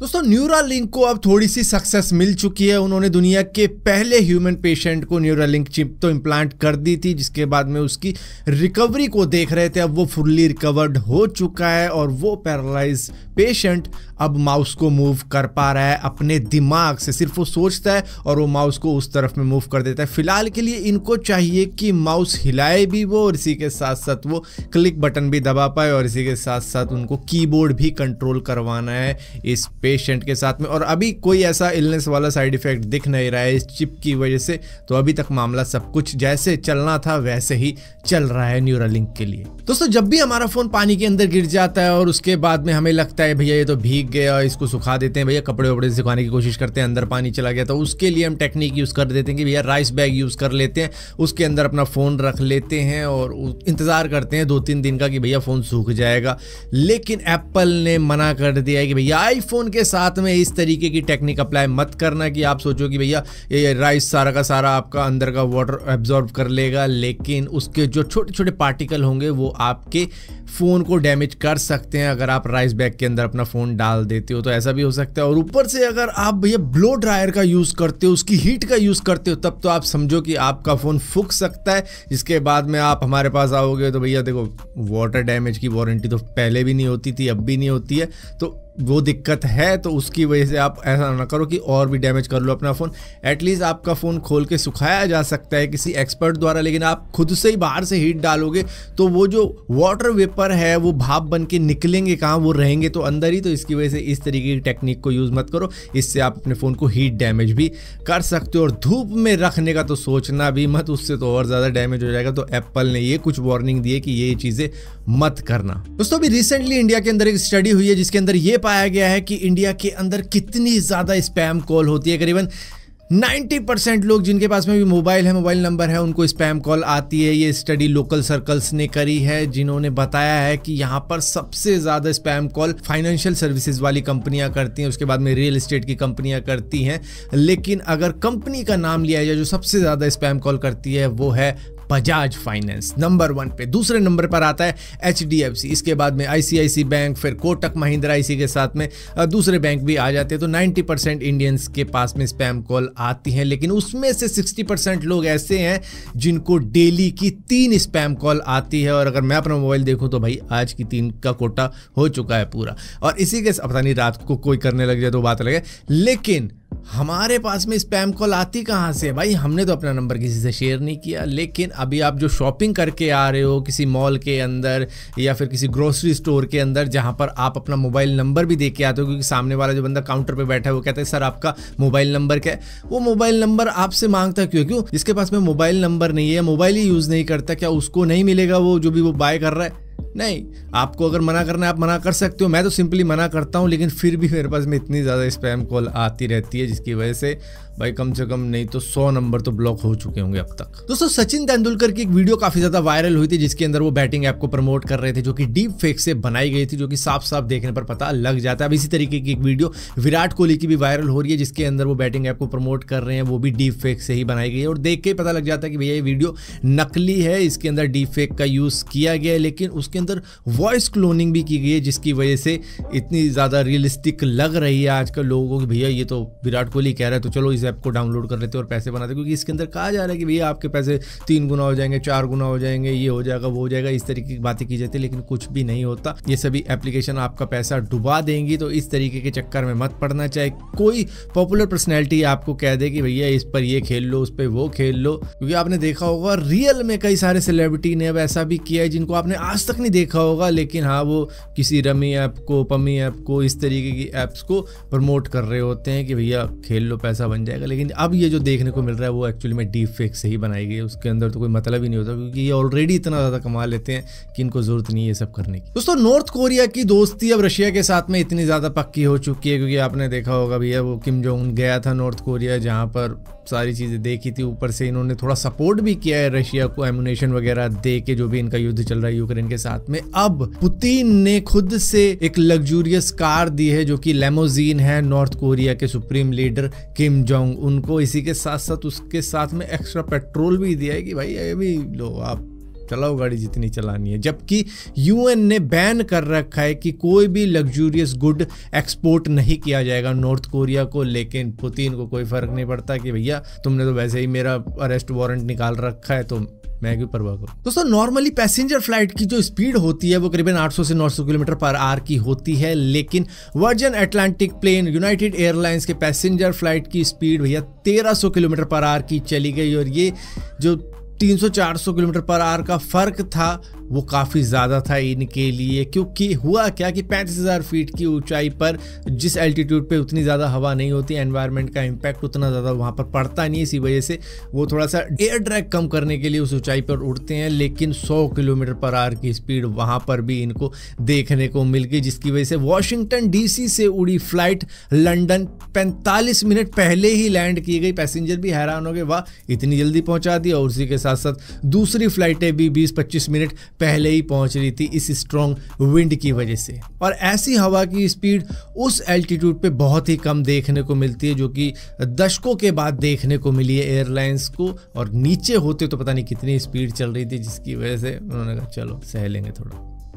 दोस्तों Neura link को अब थोड़ी सी सक्सेस मिल चुकी है उन्होंने दुनिया के पहले ह्यूमन पेशेंट को न्यूरा लिंक चिप तो इम्प्लांट कर दी थी जिसके बाद में उसकी रिकवरी को देख रहे थे अब वो फुल्ली रिकवर्ड हो चुका है और वो पैरालाइज पेशेंट अब माउस को मूव कर पा रहा है अपने दिमाग से सिर्फ वो सोचता है और वो माउस को उस तरफ में मूव कर देता है फिलहाल के लिए इनको चाहिए कि माउस हिलाए भी वो और इसी के साथ साथ वो क्लिक बटन भी दबा पाए और इसी के साथ साथ उनको कीबोर्ड भी कंट्रोल करवाना है इस पे पेशेंट के साथ में और अभी कोई ऐसा इलनेस वाला साइड इफेक्ट दिख नहीं रहा है इस चिप की वजह से तो अभी तक मामला सब कुछ जैसे चलना था वैसे ही चल रहा है न्यूरालिंक के लिए दोस्तों जब भी हमारा फोन पानी के अंदर गिर जाता है और उसके बाद में हमें लगता है भैया ये तो भीग गया और इसको सुखा देते हैं भैया कपड़े वपड़े सुखाने की कोशिश करते हैं अंदर पानी चला गया तो उसके लिए हम टेक्निक यूज़ कर देते हैं कि भैया राइस बैग यूज़ कर लेते हैं उसके अंदर अपना फ़ोन रख लेते हैं और इंतज़ार करते हैं दो तीन दिन का कि भैया फ़ोन सूख जाएगा लेकिन एप्पल ने मना कर दिया है कि भैया आईफोन के के साथ में इस तरीके की टेक्निक अप्लाई मत करना कि आप सोचो कि भैया ये राइस सारा का सारा आपका अंदर का वाटर एब्जॉर्ब कर लेगा लेकिन उसके जो छोटे छोटे पार्टिकल होंगे वो आपके फ़ोन को डैमेज कर सकते हैं अगर आप राइस बैग के अंदर अपना फ़ोन डाल देते हो तो ऐसा भी हो सकता है और ऊपर से अगर आप भैया ब्लो ड्रायर का यूज़ करते हो उसकी हीट का यूज़ करते हो तब तो आप समझो कि आपका फ़ोन फूक सकता है जिसके बाद में आप हमारे पास आओगे तो भैया देखो वाटर डैमेज की वारंटी तो पहले भी नहीं होती थी अब भी नहीं होती है तो वो दिक्कत है तो उसकी वजह से आप ऐसा ना करो कि और भी डैमेज कर लो अपना फ़ोन एटलीस्ट आपका फ़ोन खोल के सुखाया जा सकता है किसी एक्सपर्ट द्वारा लेकिन आप खुद से ही बाहर से हीट डालोगे तो वो जो वाटर वेपर है वो भाप बन के निकलेंगे कहाँ वो रहेंगे तो अंदर ही तो इसकी वजह से इस तरीके की टेक्निक को यूज़ मत करो इससे आप अपने फ़ोन को हीट डैमेज भी कर सकते हो और धूप में रखने का तो सोचना भी मत उससे तो और ज़्यादा डैमेज हो जाएगा तो एप्पल ने ये कुछ वार्निंग दी है कि ये चीज़ें मत करना दोस्तों अभी रिसेंटली इंडिया के अंदर एक स्टडी हुई है जिसके अंदर ये पाया गया है कि इंडिया के अंदर कितनी ज़्यादा स्पैम कॉल होती है करीबन 90 परसेंट लोग जिनके पास में भी मोबाइल है मोबाइल नंबर है उनको स्पैम कॉल आती है ये स्टडी लोकल सर्कल्स ने करी है जिन्होंने बताया है कि यहाँ पर सबसे ज़्यादा स्पैम कॉल फाइनेंशियल सर्विसेज वाली कंपनियाँ करती हैं उसके बाद में रियल इस्टेट की कंपनियाँ करती हैं लेकिन अगर कंपनी का नाम लिया जाए जो सबसे ज़्यादा स्पैम कॉल करती है वो है बजाज फाइनेंस नंबर वन पे दूसरे नंबर पर आता है एच इसके बाद में आई बैंक फिर कोटक महिंद्रा इसी के साथ में दूसरे बैंक भी आ जाते हैं तो 90 परसेंट इंडियंस के पास में स्पैम कॉल आती हैं लेकिन उसमें से 60 परसेंट लोग ऐसे हैं जिनको डेली की तीन स्पैम कॉल आती है और अगर मैं अपना मोबाइल देखूँ तो भाई आज की तीन का कोटा हो चुका है पूरा और इसी के पता नहीं रात को कोई करने लग जाए तो बात लगे लेकिन हमारे पास में स्पैम कॉल आती कहाँ से भाई हमने तो अपना नंबर किसी से शेयर नहीं किया लेकिन अभी आप जो शॉपिंग करके आ रहे हो किसी मॉल के अंदर या फिर किसी ग्रोसरी स्टोर के अंदर जहाँ पर आप अपना मोबाइल नंबर भी दे के आते हो क्योंकि सामने वाला जो बंदा काउंटर पर बैठा है वो कहता है सर आपका मोबाइल नंबर क्या है वो मोबाइल नंबर आपसे मांगता क्यों क्यों जिसके पास में मोबाइल नंबर नहीं है मोबाइल ही यूज़ नहीं करता क्या उसको नहीं मिलेगा वो जो भी वो बाय कर रहा है नहीं आपको अगर मना करना है आप मना कर सकते हो मैं तो सिंपली मना करता हूँ लेकिन फिर भी मेरे पास में इतनी ज़्यादा स्पैम कॉल आती रहती है जिसकी वजह से भाई कम से कम नहीं तो सौ नंबर तो ब्लॉक हो चुके होंगे अब तक दोस्तों सचिन तेंदुलकर की एक वीडियो काफ़ी ज़्यादा वायरल हुई थी जिसके अंदर वो बैटिंग ऐप को प्रमोट कर रहे थे जो कि डीप फेक से बनाई गई थी जो कि साफ साफ देखने पर पता लग जाता है अब इसी तरीके की एक वीडियो विराट कोहली की भी वायरल हो रही है जिसके अंदर वो बैटिंग ऐप को प्रमोट कर रहे हैं वो भी डीप फेक से ही बनाई गई है और देख के पता लग जाता है कि भैया ये वीडियो नकली है इसके अंदर डीप फेक का यूज़ किया गया है लेकिन उसके अंदर वॉइस क्लोनिंग भी की गई है जिसकी वजह से इतनी ज़्यादा रियलिस्टिक लग रही है आजकल लोगों को भैया ये तो विराट कोहली कह रहा है तो चलो इस ऐप को डाउनलोड कर लेते हैं और पैसे बनाते क्योंकि इसके अंदर कहा जा रहा है कि भैया आपके पैसे तीन गुना हो जाएंगे चार गुना हो जाएंगे ये हो जाएगा वो हो जाएगा इस तरीके की बातें की जाती है लेकिन कुछ भी नहीं होता ये सभी एप्लीकेशन आपका पैसा डुबा देंगी तो इस तरीके के चक्कर में मत पड़ना चाहे कोई पॉपुलर पर्सनैलिटी आपको कह दे कि भैया इस पर ये खेल लो उस पर वो खेल लो क्योंकि आपने देखा होगा रियल में कई सारे सेलिब्रिटी ने अब ऐसा भी किया है जिनको आपने आज तक नहीं नहीं देखा होगा लेकिन हाँ वो किसी रमी ऐप को पमी ऐप को इस तरीके की ऐप्स को प्रमोट कर रहे होते हैं कि भैया खेल लो पैसा बन जाएगा लेकिन अब ये जो देखने को मिल रहा है वो एक्चुअली में डीप फेक से ही बनाई गई है उसके अंदर तो कोई मतलब ही नहीं होता क्योंकि ये ऑलरेडी इतना ज़्यादा कमा लेते हैं कि इनको ज़रूरत नहीं है ये सब करने की दोस्तों नॉर्थ कोरिया की दोस्ती अब रशिया के साथ में इतनी ज़्यादा पक्की हो चुकी है क्योंकि आपने देखा होगा भैया वो किम जोंग गया था नॉर्थ कोरिया जहाँ पर सारी चीज़ें देखी थी ऊपर से इन्होंने थोड़ा सपोर्ट भी किया है रशिया को एमुनेशन वगैरह दे के जो भी इनका युद्ध चल रहा है यूक्रेन के साथ में अब पुतिन ने खुद से एक लग्जूरियस कार दी है जो कि लेमोजीन है नॉर्थ कोरिया के सुप्रीम लीडर किम जोंग उनको इसी के साथ साथ उसके साथ में एक्स्ट्रा पेट्रोल भी दिया है कि भाई ये भी लो आप चलाओ गाड़ी जितनी चलानी है जबकि यूएन ने बैन कर रखा है कि कोई भी लग्जूरियस गुड एक्सपोर्ट नहीं किया जाएगा नॉर्थ कोरिया को लेकिन पुतिन को कोई फ़र्क नहीं पड़ता कि भैया तुमने तो वैसे ही मेरा अरेस्ट वारंट निकाल रखा है तो मैं क्यों परवाह करूँ दोस्तों नॉर्मली पैसेंजर फ्लाइट की जो स्पीड होती है वो करीबन 800 से 900 किलोमीटर पर आर की होती है लेकिन Virgin Atlantic plane United Airlines के पैसेंजर फ्लाइट की स्पीड भैया 1300 किलोमीटर पर आर की चली गई और ये जो 300-400 किलोमीटर पर आर का फर्क था वो काफ़ी ज़्यादा था इनके लिए क्योंकि हुआ क्या कि पैंतीस हज़ार फीट की ऊंचाई पर जिस एल्टीट्यूड पे उतनी ज़्यादा हवा नहीं होती एनवायरनमेंट का इम्पैक्ट उतना ज़्यादा वहाँ पर पड़ता नहीं इसी वजह से वो थोड़ा सा एयर ड्रैग कम करने के लिए उस ऊंचाई पर उड़ते हैं लेकिन सौ किलोमीटर पर आर की स्पीड वहाँ पर भी इनको देखने को मिल गई जिसकी वजह से वॉशिंगटन डी से उड़ी फ्लाइट लंडन पैंतालीस मिनट पहले ही लैंड की गई पैसेंजर भी हैरान हो गए वाह इतनी जल्दी पहुँचा दी और उसी के साथ साथ दूसरी फ्लाइटें भी बीस पच्चीस मिनट पहले ही पहुंच रही थी इस स्ट्रॉन्ग विंड की वजह से और ऐसी हवा की स्पीड उस एल्टीट्यूड पे बहुत ही कम देखने को मिलती है जो कि दशकों के बाद देखने को मिली है एयरलाइंस को और नीचे होते तो पता नहीं कितनी स्पीड चल रही थी जिसकी वजह से उन्होंने कहा चलो सह लेंगे थोड़ा